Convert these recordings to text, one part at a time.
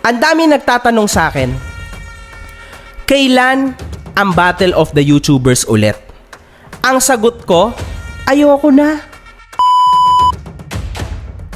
Ang dami nagtatanong sa akin, kailan ang Battle of the YouTubers ulit? Ang sagot ko, ayoko na.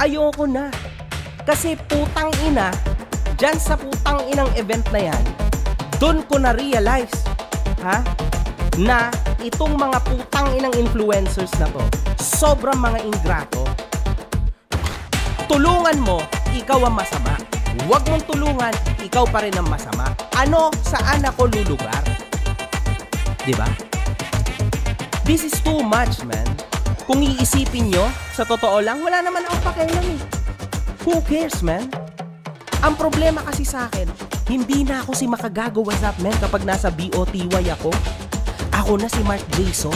Ayoko na. Kasi putang ina, dyan sa putang inang event na yan, doon ko na-realize, ha? Na itong mga putang inang influencers na to, sobrang mga ingrato. Tulungan mo, ikaw ang masama. Huwag mong tulungan, ikaw pa rin ang masama. Ano, saan ako lulugar? Di ba? This is too much, man. Kung iisipin nyo, sa totoo lang, wala naman akong pakialam eh. Who cares, man? Ang problema kasi sa akin, hindi na ako si Makagago What's Up Man kapag nasa BOTY ako. Ako na si Mark Jason.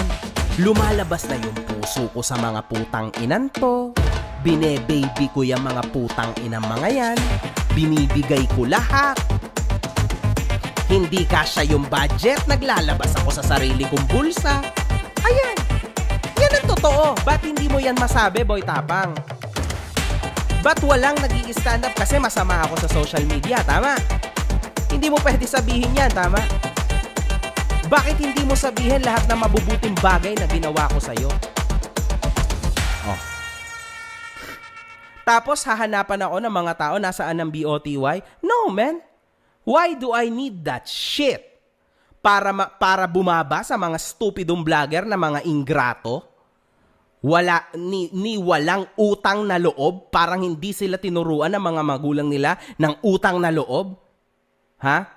Lumalabas na yung puso ko sa mga putang inan to. Bine-baby ko yung mga putang inang mga yan. Binibigay ko lahat. Hindi kasya yung budget, naglalabas ako sa sarili kong bulsa. Ayan, yan ang totoo. Ba't hindi mo yan masabi, Boy Tapang? Ba't walang nag stand up kasi masama ako sa social media, tama? Hindi mo pwede sabihin yan, tama? Bakit hindi mo sabihin lahat ng mabubuting bagay na ginawa ko sa'yo? Tapos hahanapan ako ng mga tao nasaan ang BOTY. No, man. Why do I need that shit? Para, ma- para bumaba sa mga stupidong vlogger na mga ingrato? Wala, ni, ni walang utang na loob? Parang hindi sila tinuruan ng mga magulang nila ng utang na loob? Ha?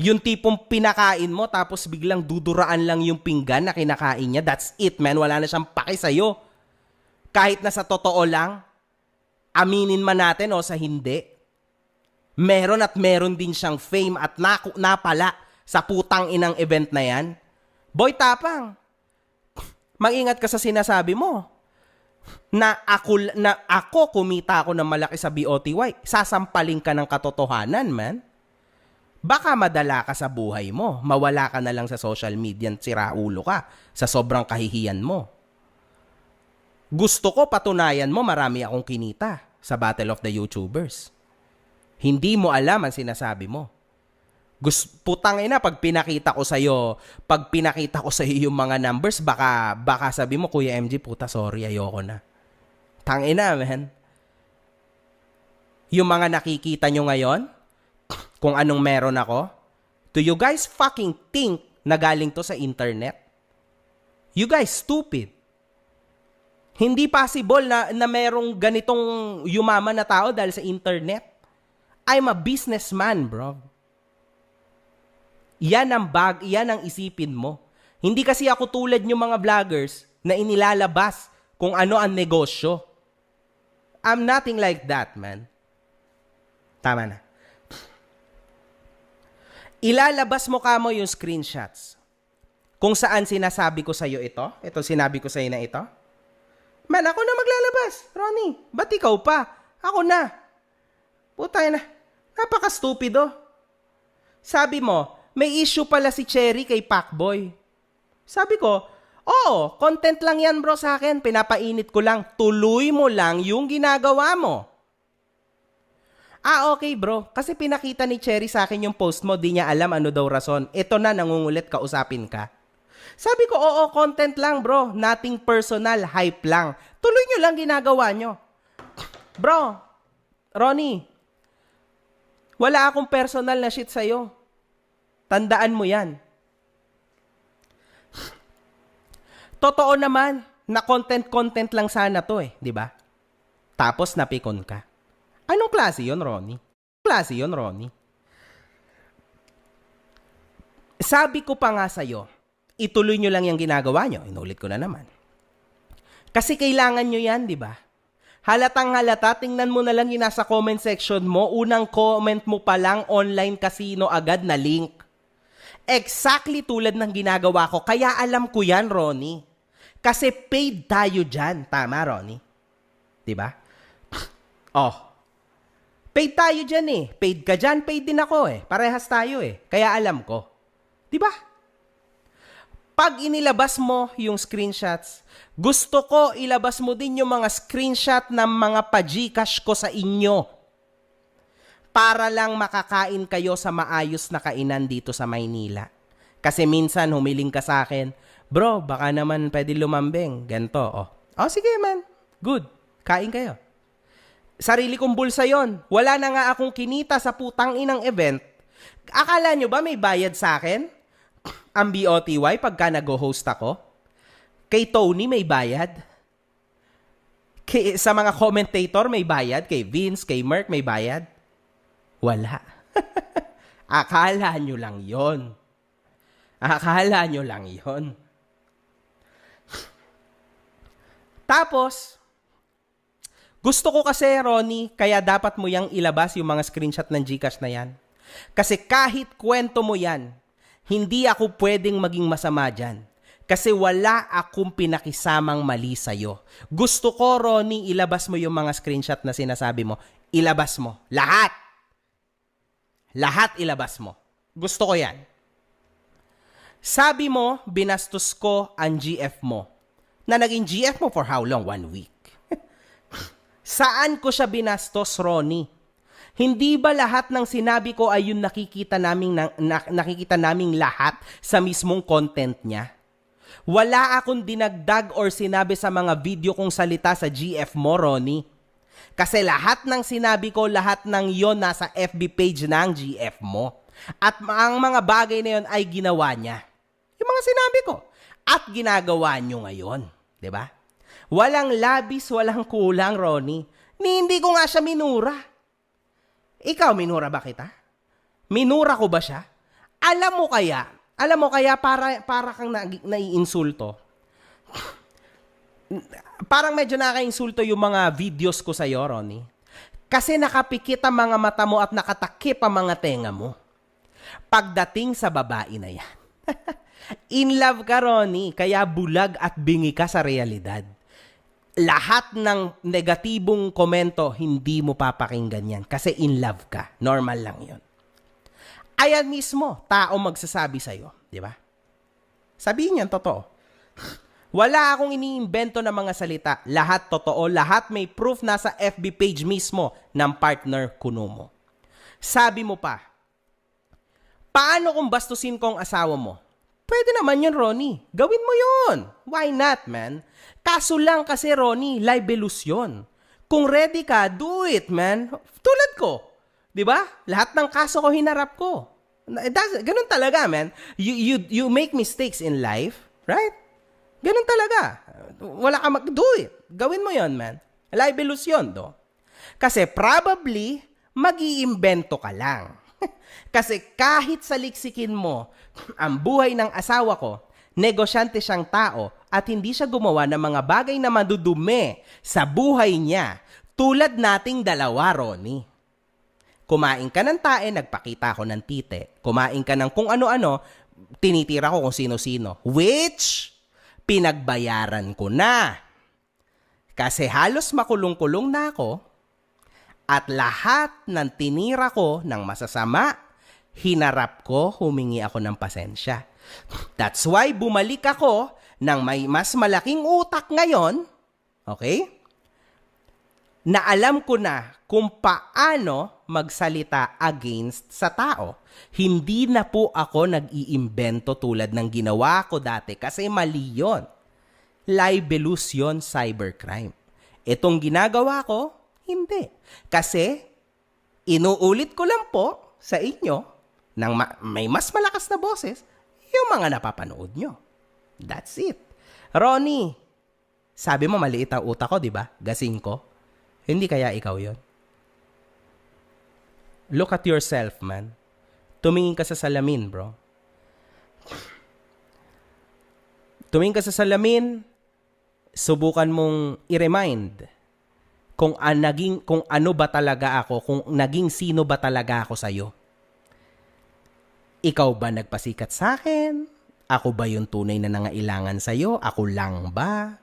Yung tipong pinakain mo tapos biglang duduraan lang yung pinggan na kinakain niya, that's it man, wala na siyang paki sa'yo. Kahit na sa totoo lang, aminin man natin o sa hindi, meron at meron din siyang fame at naku, napala sa putang inang event na yan. Boy Tapang, mag-ingat ka sa sinasabi mo na ako, na ako kumita ako ng malaki sa BOTY. Sasampaling ka ng katotohanan, man. Baka madala ka sa buhay mo. Mawala ka na lang sa social media at ulo ka sa sobrang kahihiyan mo. Gusto ko patunayan mo marami akong kinita sa Battle of the YouTubers. Hindi mo alam ang sinasabi mo. Gust, putang ina, pag pinakita ko sa'yo, pag pinakita ko sa'yo yung mga numbers, baka, baka sabi mo, Kuya MG, puta, sorry, ayoko na. Tang ina, man. Yung mga nakikita nyo ngayon, kung anong meron ako, do you guys fucking think na galing to sa internet? You guys stupid. Hindi possible na, na merong ganitong yumaman na tao dahil sa internet. I'm a businessman, bro. Yan ang bag, yan ang isipin mo. Hindi kasi ako tulad yung mga vloggers na inilalabas kung ano ang negosyo. I'm nothing like that, man. Tama na. Ilalabas mo ka mo yung screenshots kung saan sinasabi ko sa iyo ito. Ito sinabi ko sa iyo na ito Man, ako na maglalabas. Ronnie, ba't ikaw pa? Ako na. Putay na. Napaka-stupido. Sabi mo, may issue pala si Cherry kay Pacboy. Sabi ko, oo, content lang yan bro sa akin. Pinapainit ko lang. Tuloy mo lang yung ginagawa mo. Ah, okay bro. Kasi pinakita ni Cherry sa akin yung post mo. Di niya alam ano daw rason. Ito na, nangungulit ka, usapin ka. Sabi ko, oo, content lang bro. Nothing personal, hype lang. Tuloy nyo lang ginagawa nyo. Bro, Ronnie, wala akong personal na shit sa'yo. Tandaan mo yan. Totoo naman na content-content lang sana to eh, di ba? Tapos napikon ka. Anong klase yon Ronnie? klase yon Ronnie? Sabi ko pa nga sa'yo, ituloy nyo lang yung ginagawa nyo. Inulit ko na naman. Kasi kailangan nyo yan, di ba? Halatang halata, tingnan mo na lang yung nasa comment section mo. Unang comment mo pa lang, online casino agad na link. Exactly tulad ng ginagawa ko. Kaya alam ko yan, Ronnie. Kasi paid tayo dyan. Tama, Ronnie? Di ba? oh, Paid tayo dyan eh. Paid ka dyan, paid din ako eh. Parehas tayo eh. Kaya alam ko. Di ba? pag inilabas mo yung screenshots, gusto ko ilabas mo din yung mga screenshot ng mga pa-Gcash ko sa inyo para lang makakain kayo sa maayos na kainan dito sa Maynila. Kasi minsan humiling ka sa akin, bro, baka naman pwede lumambing. Ganto, oh. Oh, sige man. Good. Kain kayo. Sarili kong bulsa yon. Wala na nga akong kinita sa putang inang event. Akala nyo ba may bayad sa akin? ang BOTY pagka nag-host ako? Kay Tony may bayad? Kay, sa mga commentator may bayad? Kay Vince, kay Merck may bayad? Wala. Akala nyo lang yon. Akala nyo lang yon. Tapos, gusto ko kasi, Ronnie, kaya dapat mo yang ilabas yung mga screenshot ng Gcash na yan. Kasi kahit kwento mo yan, hindi ako pwedeng maging masama dyan. Kasi wala akong pinakisamang mali sa'yo. Gusto ko, Ronnie, ilabas mo yung mga screenshot na sinasabi mo. Ilabas mo. Lahat! Lahat ilabas mo. Gusto ko yan. Sabi mo, binastos ko ang GF mo. Na naging GF mo for how long? One week. Saan ko siya binastos, Ronnie? Hindi ba lahat ng sinabi ko ay yung nakikita naming na, na, nakikita naming lahat sa mismong content niya? Wala akong dinagdag or sinabi sa mga video kong salita sa GF Moroni. Kasi lahat ng sinabi ko, lahat ng yon nasa FB page ng GF mo. At ang mga bagay na yon ay ginawa niya. Yung mga sinabi ko. At ginagawa niyo ngayon. 'di ba? Walang labis, walang kulang, Ronnie. Ni hindi ko nga siya minura. Ikaw, minura ba kita? Minura ko ba siya? Alam mo kaya, alam mo kaya para, para kang na, naiinsulto. Parang medyo nakainsulto yung mga videos ko sa'yo, Ronnie. Kasi nakapikit ang mga mata mo at nakatakip ang mga tenga mo. Pagdating sa babae na yan. In love ka, Ronnie, kaya bulag at bingi ka sa realidad lahat ng negatibong komento, hindi mo papakinggan yan kasi in love ka. Normal lang yon. Ayan mismo, tao magsasabi sa'yo. Di ba? Sabihin yan, totoo. Wala akong iniimbento ng mga salita. Lahat totoo, lahat may proof nasa FB page mismo ng partner kuno mo. Sabi mo pa, paano kung bastusin ko ang asawa mo? Pwede naman yun, Ronnie. Gawin mo yun. Why not, man? Kaso lang kasi, Ronnie, libelous yun. Kung ready ka, do it, man. Tulad ko. Di ba? Lahat ng kaso ko hinarap ko. Eh, that's, ganun talaga, man. You, you, you make mistakes in life, right? Ganun talaga. Wala ka mag-do it. Gawin mo yon man. Libelous yun, do. Kasi probably, mag iimbento ka lang. Kasi kahit liksikin mo ang buhay ng asawa ko, negosyante siyang tao at hindi siya gumawa ng mga bagay na madudume sa buhay niya tulad nating dalawa, Ronnie. Kumain ka ng tae, nagpakita ako ng tite. Kumain ka ng kung ano-ano, tinitira ko kung sino-sino. Which, pinagbayaran ko na. Kasi halos makulong-kulong na ako at lahat ng tinira ko ng masasama, hinarap ko, humingi ako ng pasensya. That's why bumalik ako ng may mas malaking utak ngayon, okay? Na alam ko na kung paano magsalita against sa tao. Hindi na po ako nag-iimbento tulad ng ginawa ko dati kasi mali yun. Libelous yun, cybercrime. Itong ginagawa ko, hindi. Kasi, inuulit ko lang po sa inyo nang ma- may mas malakas na boses yung mga napapanood nyo. That's it. Ronnie, sabi mo maliit ang utak ko, di ba? Gasing ko. Hindi kaya ikaw yon. Look at yourself, man. Tumingin ka sa salamin, bro. Tumingin ka sa salamin, subukan mong i-remind kung an naging kung ano ba talaga ako, kung naging sino ba talaga ako sa iyo. Ikaw ba nagpasikat sa akin? Ako ba yung tunay na nangailangan sa iyo? Ako lang ba?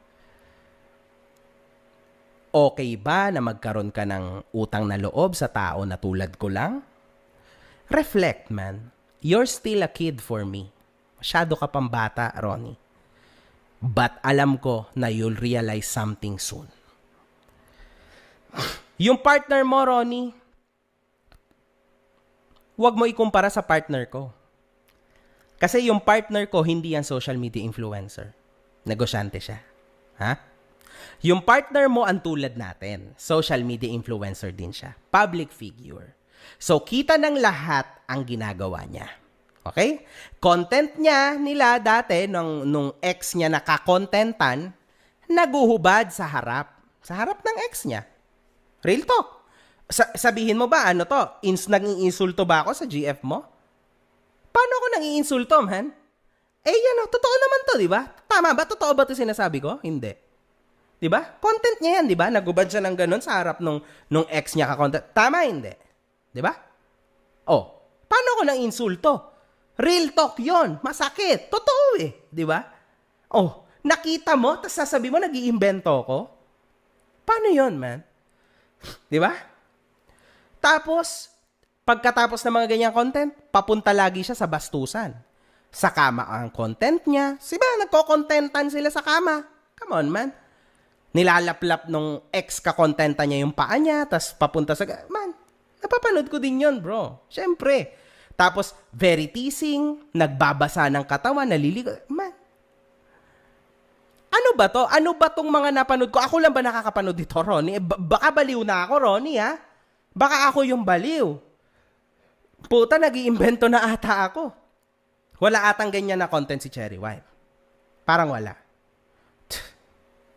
Okay ba na magkaroon ka ng utang na loob sa tao na tulad ko lang? Reflect man, you're still a kid for me. Masyado ka pang bata, Ronnie. But alam ko na you'll realize something soon. Yung partner mo, Ronnie, huwag mo ikumpara sa partner ko. Kasi yung partner ko, hindi yan social media influencer. Negosyante siya. Ha? Yung partner mo ang tulad natin. Social media influencer din siya. Public figure. So, kita ng lahat ang ginagawa niya. Okay? Content niya nila dati, nung, nung ex niya nakakontentan, naguhubad sa harap. Sa harap ng ex niya. Real talk. Sa- sabihin mo ba, ano to? Ins nangiinsulto ba ako sa GF mo? Paano ako nangiinsulto, man? Eh, yan o. Oh, totoo naman to, di ba? Tama ba? Totoo ba to sinasabi ko? Hindi. Di ba? Content niya yan, di ba? Nagubad siya ng ganun sa harap nung, nung ex niya ka-content. Tama, hindi. Di ba? Oh, paano ako insulto? Real talk yon Masakit. Totoo eh. Di ba? Oh, nakita mo, tapos sasabi mo, nag iimbento ko? Paano yon man? Di ba? Tapos, pagkatapos ng mga ganyang content, papunta lagi siya sa bastusan. Sa kama ang content niya. Siba, nagko-contentan sila sa kama. Come on, man. Nilalaplap nung ex ka-contenta niya yung paa niya, tapos papunta sa... Man, napapanood ko din yon bro. Siyempre. Tapos, very teasing, nagbabasa ng katawan, naliligo. Man, ano ba to? Ano ba tong mga napanood ko? Ako lang ba nakakapanood dito, Ronnie? Eh, B- baka baliw na ako, Ronnie, ha? Ah. Baka ako yung baliw. Puta, nag na ata ako. Wala atang ganyan na content si Cherry White. Parang wala.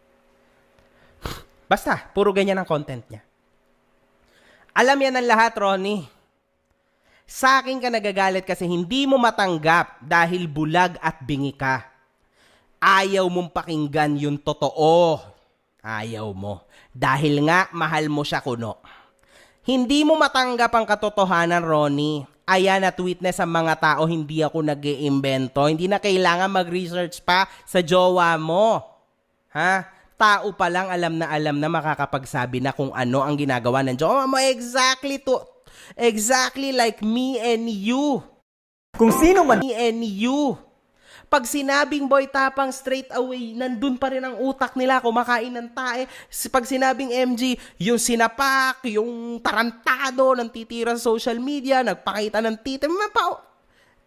Basta, puro ganyan ang content niya. Alam yan ng lahat, Ronnie. Sa akin ka nagagalit kasi hindi mo matanggap dahil bulag at bingi ka ayaw mong pakinggan yung totoo. Ayaw mo. Dahil nga, mahal mo siya kuno. Hindi mo matanggap ang katotohanan, Ronnie. Ayan tweet na sa mga tao, hindi ako nag iimbento Hindi na kailangan mag-research pa sa jowa mo. Ha? Tao pa lang alam na alam na makakapagsabi na kung ano ang ginagawa ng jowa mo. Exactly to, exactly like me and you. Kung sino man me and you pag sinabing boy tapang straight away, nandun pa rin ang utak nila, kumakain ng tae. Pag sinabing MG, yung sinapak, yung tarantado, ng titira sa social media, nagpakita ng tita, oh,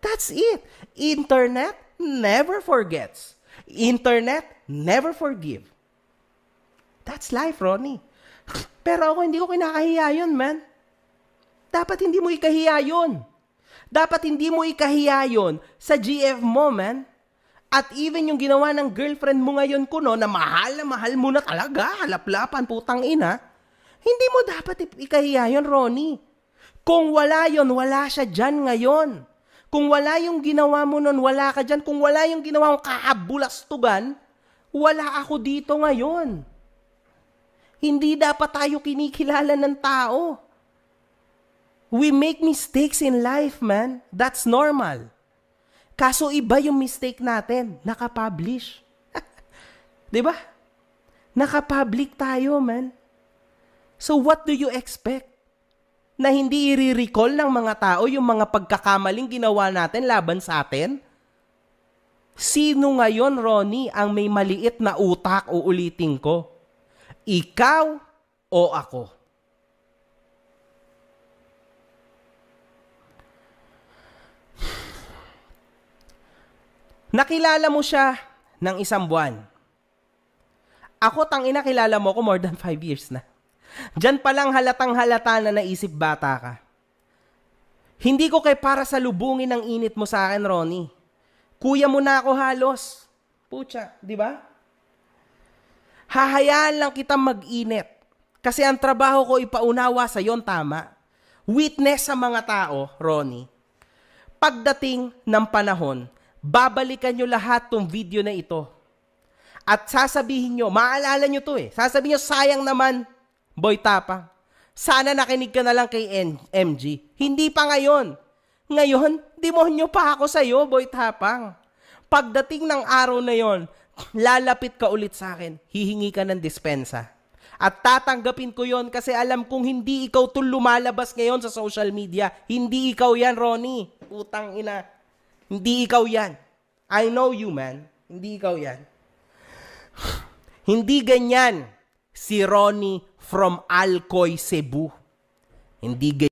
that's it. Internet never forgets. Internet never forgive. That's life, Ronnie. Pero ako hindi ko kinakahiya yun, man. Dapat hindi mo ikahiya yun. Dapat hindi mo ikahiya yun sa GF mo, man. At even yung ginawa ng girlfriend mo ngayon ko no, na mahal na mahal mo na talaga, halaplapan, putang ina, hindi mo dapat ikahiya yun, Ronnie. Kung wala yon wala siya dyan ngayon. Kung wala yung ginawa mo nun, wala ka dyan. Kung wala yung ginawa mong kaabulastugan, wala ako dito ngayon. Hindi dapat tayo kinikilala ng tao. We make mistakes in life, man. That's normal. Kaso iba yung mistake natin, nakapublish. 'Di ba? Nakapublic tayo, man. So what do you expect? Na hindi i-recall ng mga tao yung mga pagkakamaling ginawa natin laban sa atin? Sino ngayon, Ronnie, ang may maliit na utak uulitin ko? Ikaw o ako? Nakilala mo siya ng isang buwan. Ako, tang inakilala mo ko more than five years na. Diyan palang halatang halata na naisip bata ka. Hindi ko kay para sa lubungin ng init mo sa akin, Ronnie. Kuya mo na ako halos. Pucha, di ba? Hahayaan lang kita mag-init. Kasi ang trabaho ko ipaunawa sa yon tama. Witness sa mga tao, Ronnie. Pagdating ng panahon, babalikan nyo lahat tong video na ito. At sasabihin nyo, maalala nyo to eh, sasabihin nyo, sayang naman, Boy Tapang. Sana nakinig ka na lang kay N- MG. Hindi pa ngayon. Ngayon, demonyo pa ako sa iyo, Boy Tapang. Pagdating ng araw na yon, lalapit ka ulit sa akin, hihingi ka ng dispensa. At tatanggapin ko yon kasi alam kong hindi ikaw to lumalabas ngayon sa social media. Hindi ikaw yan, Ronnie. Utang ina. Hindi ikaw yan. I know you, man. Hindi ikaw yan. Hindi ganyan si Ronnie from Alcoy, Cebu. Hindi ganyan.